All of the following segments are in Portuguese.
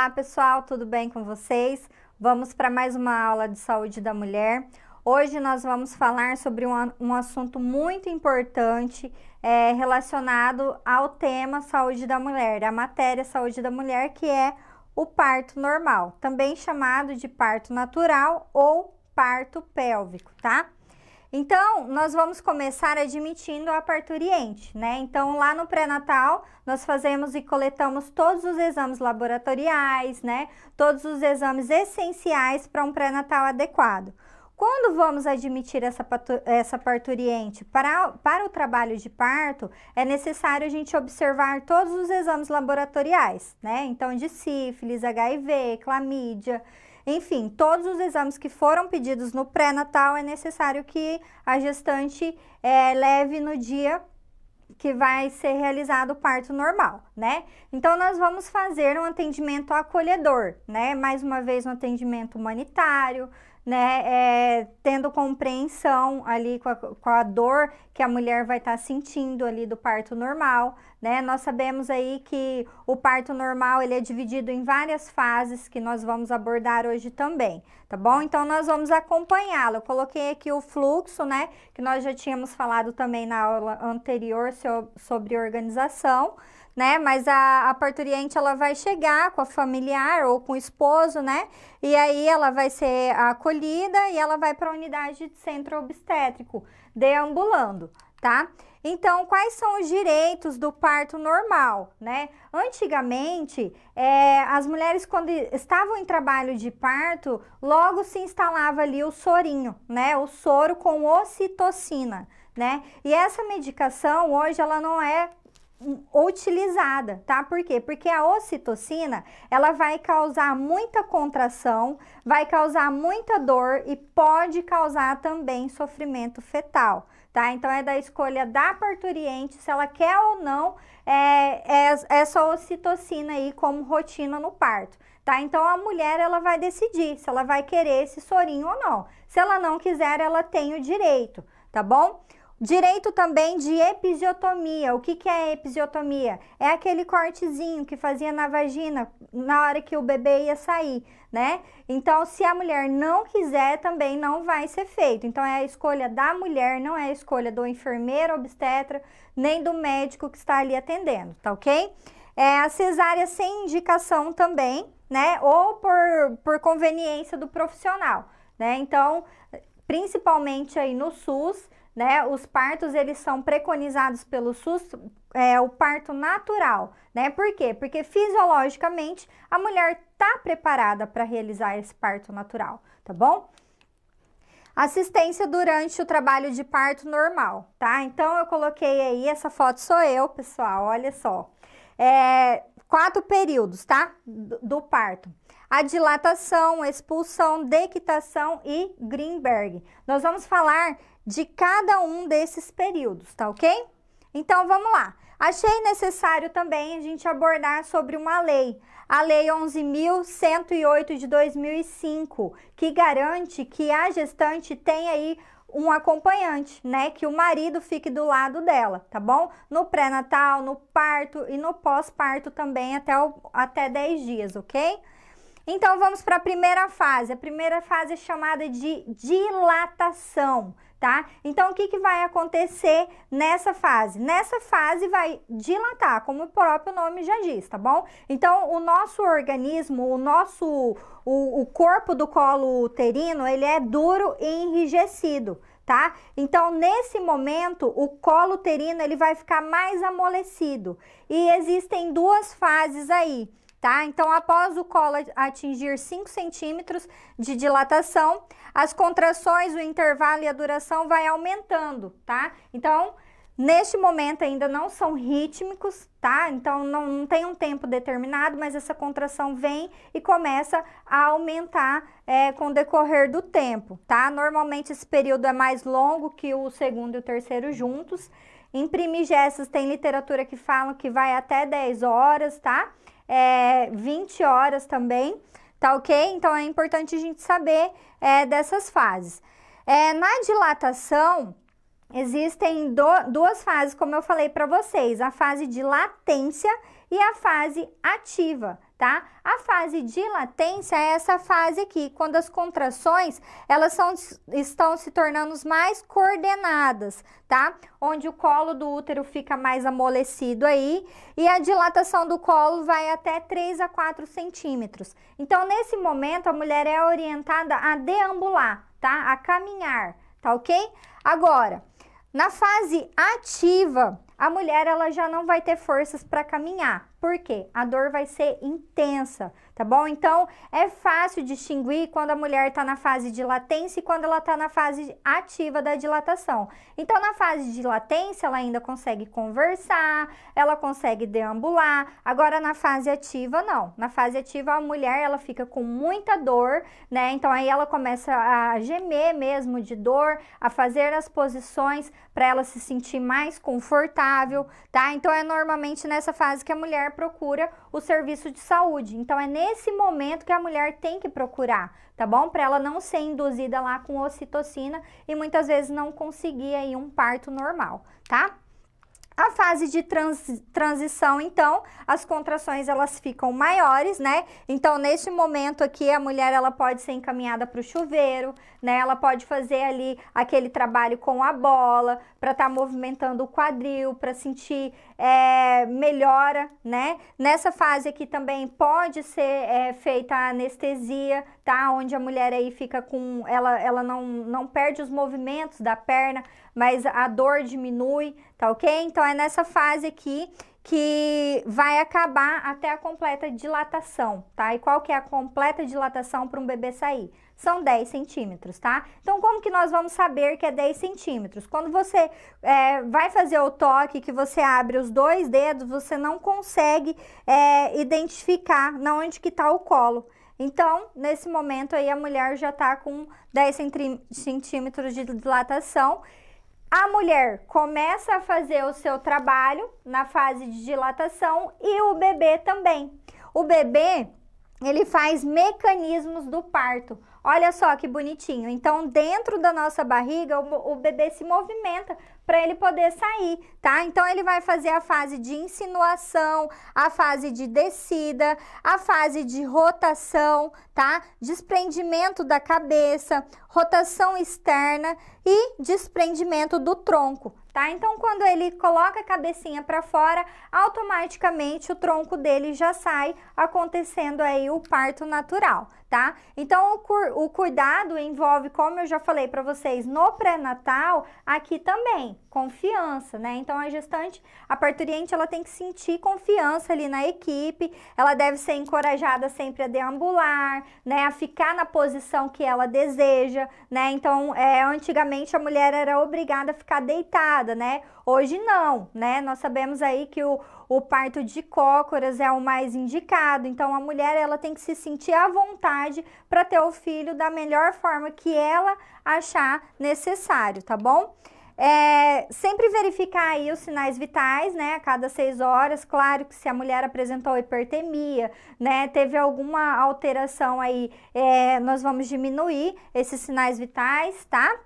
Olá pessoal, tudo bem com vocês? Vamos para mais uma aula de saúde da mulher. Hoje nós vamos falar sobre um, um assunto muito importante é, relacionado ao tema saúde da mulher, a matéria saúde da mulher, que é o parto normal, também chamado de parto natural ou parto pélvico, tá? Então, nós vamos começar admitindo a parturiente, né? Então, lá no pré-natal, nós fazemos e coletamos todos os exames laboratoriais, né? Todos os exames essenciais para um pré-natal adequado. Quando vamos admitir essa, essa parturiente para, para o trabalho de parto, é necessário a gente observar todos os exames laboratoriais, né? Então, de sífilis, HIV, clamídia. Enfim, todos os exames que foram pedidos no pré-natal é necessário que a gestante é, leve no dia que vai ser realizado o parto normal, né? Então, nós vamos fazer um atendimento acolhedor, né? Mais uma vez, um atendimento humanitário, né? É, tendo compreensão ali com a, com a, dor que a mulher vai estar tá sentindo ali do parto normal, né? Nós sabemos aí que o parto normal ele é dividido em várias fases que nós vamos abordar hoje também, tá bom? Então nós vamos acompanhá-lo. Eu coloquei aqui o fluxo, né? Que nós já tínhamos falado também na aula anterior sobre organização né? Mas a, a parturiente ela vai chegar com a familiar ou com o esposo, né? E aí ela vai ser acolhida e ela vai para a unidade de centro obstétrico, deambulando, tá? Então, quais são os direitos do parto normal, né? Antigamente, é, as mulheres, quando estavam em trabalho de parto, logo se instalava ali o sorinho, né? O soro com ocitocina, né? E essa medicação, hoje, ela não é utilizada, tá? Por quê? Porque a ocitocina, ela vai causar muita contração, vai causar muita dor e pode causar também sofrimento fetal tá? Então é da escolha da parturiente se ela quer ou não é, é, essa é ocitocina aí como rotina no parto, tá? Então a mulher ela vai decidir se ela vai querer esse sorinho ou não. Se ela não quiser, ela tem o direito, tá bom? Direito também de episiotomia. O que, que é episiotomia? É aquele cortezinho que fazia na vagina na hora que o bebê ia sair, né? Então, se a mulher não quiser, também não vai ser feito. Então, é a escolha da mulher, não é a escolha do enfermeiro obstetra, nem do médico que está ali atendendo, tá ok? É a cesárea sem indicação também, né? Ou por, por conveniência do profissional, né? Então, principalmente aí no SUS né? Os partos eles são preconizados pelo SUS, é, o parto natural, né? Por quê? Porque fisiologicamente a mulher tá preparada para realizar esse parto natural, tá bom? Assistência durante o trabalho de parto normal, tá? Então eu coloquei aí essa foto sou eu, pessoal, olha só. É, quatro períodos, tá? Do, do parto a dilatação, expulsão, dequitação e Greenberg. Nós vamos falar de cada um desses períodos, tá ok? Então vamos lá. Achei necessário também a gente abordar sobre uma lei, a Lei 11.108 de 2005, que garante que a gestante tenha aí um acompanhante, né? Que o marido fique do lado dela, tá bom? No pré-natal, no parto e no pós-parto também, até, o, até 10 dias, ok? Então vamos para a primeira fase. A primeira fase é chamada de dilatação tá? Então, o que, que vai acontecer nessa fase? Nessa fase vai dilatar, como o próprio nome já diz, tá bom? Então, o nosso organismo, o nosso, o, o corpo do colo uterino, ele é duro e enrijecido, tá? Então, nesse momento, o colo uterino ele vai ficar mais amolecido. E existem duas fases aí tá? Então, após o colo atingir 5 centímetros de dilatação, as contrações, o intervalo e a duração vai aumentando, tá? Então, neste momento ainda não são rítmicos, tá? Então, não, não tem um tempo determinado, mas essa contração vem e começa a aumentar é, com o decorrer do tempo, tá? Normalmente, esse período é mais longo que o segundo e o terceiro juntos. Em primigessas, tem literatura que fala que vai até 10 horas, tá? é, 20 horas também, tá ok? Então é importante a gente saber é, dessas fases. É, na dilatação, existem do, duas fases, como eu falei para vocês: a fase de latência e a fase ativa tá? A fase de latência é essa fase aqui, quando as contrações, elas são, estão se tornando mais coordenadas, tá? Onde o colo do útero fica mais amolecido aí, e a dilatação do colo vai até 3 a 4 centímetros. Então, nesse momento, a mulher é orientada a deambular, tá? A caminhar, tá ok? Agora, na fase ativa, a mulher ela já não vai ter forças para caminhar. porque A dor vai ser intensa tá bom? Então, é fácil distinguir quando a mulher está na fase de latência e quando ela está na fase ativa da dilatação. Então, na fase de latência, ela ainda consegue conversar, ela consegue deambular. Agora, na fase ativa, não. Na fase ativa, a mulher, ela fica com muita dor, né? Então, aí ela começa a gemer mesmo de dor, a fazer as posições para ela se sentir mais confortável, tá? Então, é normalmente nessa fase que a mulher procura o serviço de saúde. Então é nesse momento que a mulher tem que procurar, tá bom? Para ela não ser induzida lá com ocitocina e muitas vezes não conseguir aí um parto normal, tá? A fase de trans, transição, então, as contrações elas ficam maiores, né? Então, neste momento aqui, a mulher ela pode ser encaminhada para o chuveiro, né? Ela pode fazer ali aquele trabalho com a bola para estar tá movimentando o quadril, para sentir é, melhora, né? Nessa fase aqui também pode ser é, feita a anestesia, tá? Onde a mulher aí fica com, ela, ela não, não perde os movimentos da perna, mas a dor diminui, tá ok? Então é nessa fase aqui que vai acabar até a completa dilatação, tá? E qual que é a completa dilatação para um bebê sair? são 10 centímetros, tá? Então, como que nós vamos saber que é 10 centímetros? Quando você é, vai fazer o toque, que você abre os dois dedos, você não consegue é, identificar na onde que tá o colo. Então, nesse momento aí, a mulher já tá com 10 centímetros de dilatação. A mulher começa a fazer o seu trabalho na fase de dilatação e o bebê também. O bebê, ele faz mecanismos do parto. Olha só que bonitinho. Então, dentro da nossa barriga, o, o bebê se movimenta para ele poder sair, tá? Então, ele vai fazer a fase de insinuação, a fase de descida, a fase de rotação, tá? Desprendimento da cabeça, rotação externa e desprendimento do tronco, tá? Então, quando ele coloca a cabecinha para fora, automaticamente o tronco dele já sai, acontecendo aí o parto natural, tá? Então, o, cu o cuidado envolve, como eu já falei para vocês, no pré-natal, aqui também, confiança, né? Então, a gestante, a parturiente, ela tem que sentir confiança ali na equipe, ela deve ser encorajada sempre a deambular, né? A ficar na posição que ela deseja, né? Então, é, antigamente a mulher era obrigada a ficar deitada, né? Hoje não, né? Nós sabemos aí que o, o parto de cócoras é o mais indicado. Então a mulher ela tem que se sentir à vontade para ter o filho da melhor forma que ela achar necessário, tá bom? É, sempre verificar aí os sinais vitais, né, a cada seis horas, claro que se a mulher apresentou hipertemia, né, teve alguma alteração aí, é, nós vamos diminuir esses sinais vitais, tá?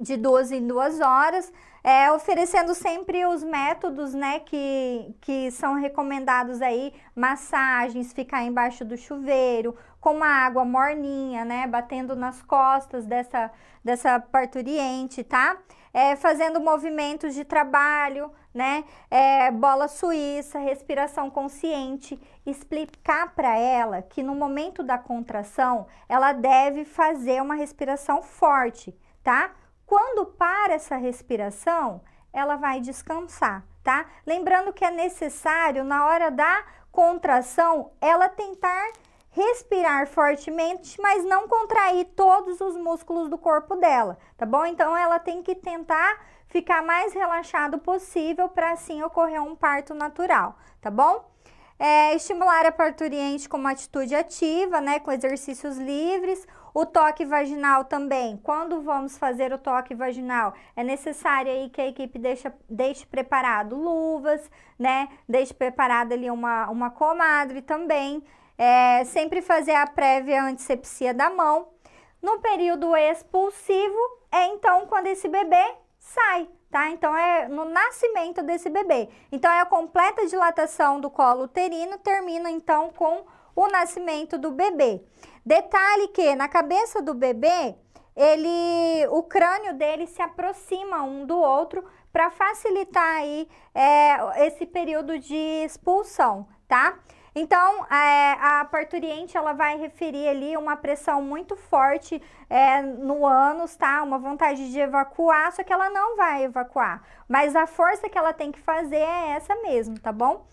de 12 em duas horas, é, oferecendo sempre os métodos né, que, que são recomendados aí, massagens, ficar embaixo do chuveiro, com uma água morninha, né, batendo nas costas dessa, dessa parturiente, tá? É, fazendo movimentos de trabalho, né? É, bola suíça, respiração consciente, explicar para ela que no momento da contração ela deve fazer uma respiração forte, tá? Quando para essa respiração, ela vai descansar, tá? Lembrando que é necessário, na hora da contração, ela tentar respirar fortemente, mas não contrair todos os músculos do corpo dela, tá bom? Então ela tem que tentar ficar mais relaxado possível para assim ocorrer um parto natural, tá bom? É, estimular a parturiente com uma atitude ativa, né, com exercícios livres, o toque vaginal também. Quando vamos fazer o toque vaginal, é necessário aí que a equipe deixa, deixe preparado luvas, né? Deixe preparada ali uma, uma comadre também. É, sempre fazer a prévia antisepsia da mão. No período expulsivo, é então quando esse bebê sai, tá? Então é no nascimento desse bebê. Então é a completa dilatação do colo uterino, termina então com o nascimento do bebê. Detalhe que na cabeça do bebê, ele, o crânio dele se aproxima um do outro para facilitar aí é, esse período de expulsão, tá? Então, é, a parturiente, ela vai referir ali uma pressão muito forte é, no ânus, tá? Uma vontade de evacuar, só que ela não vai evacuar. Mas a força que ela tem que fazer é essa mesmo, tá bom?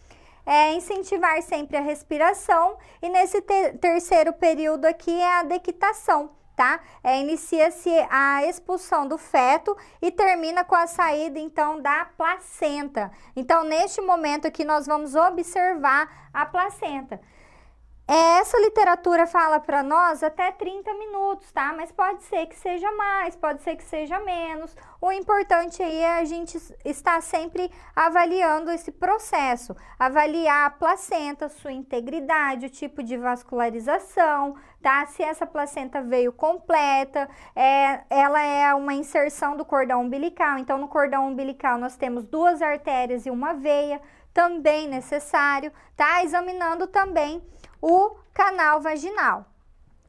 é incentivar sempre a respiração e nesse terceiro período aqui é a dequitação tá? É, Inicia-se a expulsão do feto e termina com a saída, então, da placenta. Então, neste momento aqui, nós vamos observar a placenta. Essa literatura fala para nós até 30 minutos, tá? Mas pode ser que seja mais, pode ser que seja menos. O importante aí é a gente estar sempre avaliando esse processo, avaliar a placenta, sua integridade, o tipo de vascularização, tá? Se essa placenta veio completa, é, ela é uma inserção do cordão umbilical. Então, no cordão umbilical nós temos duas artérias e uma veia, também necessário, tá? Examinando também o canal vaginal.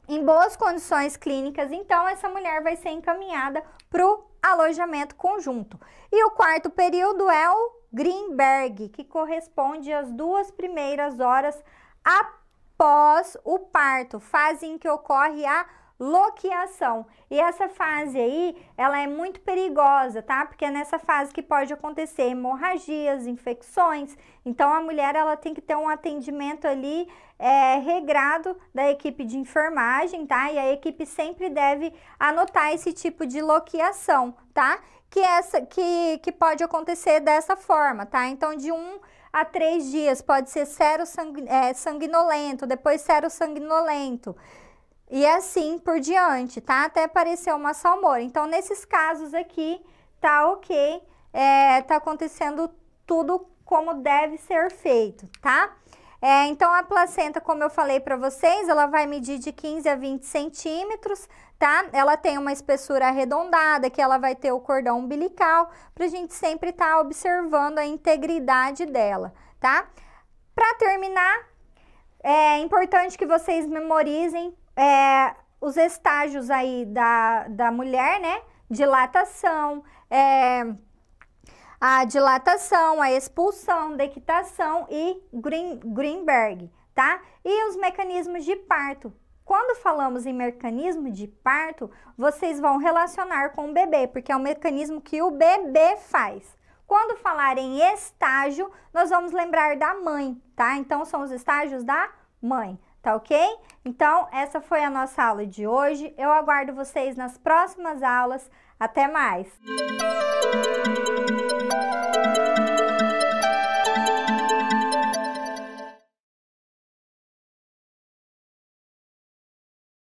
Em boas condições clínicas, então, essa mulher vai ser encaminhada para o alojamento conjunto. E o quarto período é o Greenberg, que corresponde às duas primeiras horas após pós o parto, fase em que ocorre a loqueação. E essa fase aí, ela é muito perigosa, tá? Porque é nessa fase que pode acontecer hemorragias, infecções. Então, a mulher, ela tem que ter um atendimento ali é, regrado da equipe de enfermagem, tá? E a equipe sempre deve anotar esse tipo de loqueação, tá? Que, essa, que, que pode acontecer dessa forma, tá? Então, de um a três dias, pode ser sero sangu é, sanguinolento, depois sero sanguinolento. E assim por diante, tá? Até aparecer uma salmoura. Então, nesses casos aqui, tá ok, é, tá acontecendo tudo como deve ser feito, tá? É, então, a placenta, como eu falei para vocês, ela vai medir de 15 a 20 centímetros, tá? Ela tem uma espessura arredondada, que ela vai ter o cordão umbilical, para a gente sempre estar tá observando a integridade dela, tá? Para terminar, é importante que vocês memorizem é, os estágios aí da, da mulher, né? Dilatação, é, a dilatação, a expulsão, dequitação e Green, Greenberg, tá? E os mecanismos de parto, quando falamos em mecanismo de parto, vocês vão relacionar com o bebê, porque é o mecanismo que o bebê faz. Quando falar em estágio, nós vamos lembrar da mãe, tá? Então são os estágios da mãe, tá ok? Então essa foi a nossa aula de hoje. Eu aguardo vocês nas próximas aulas. Até mais!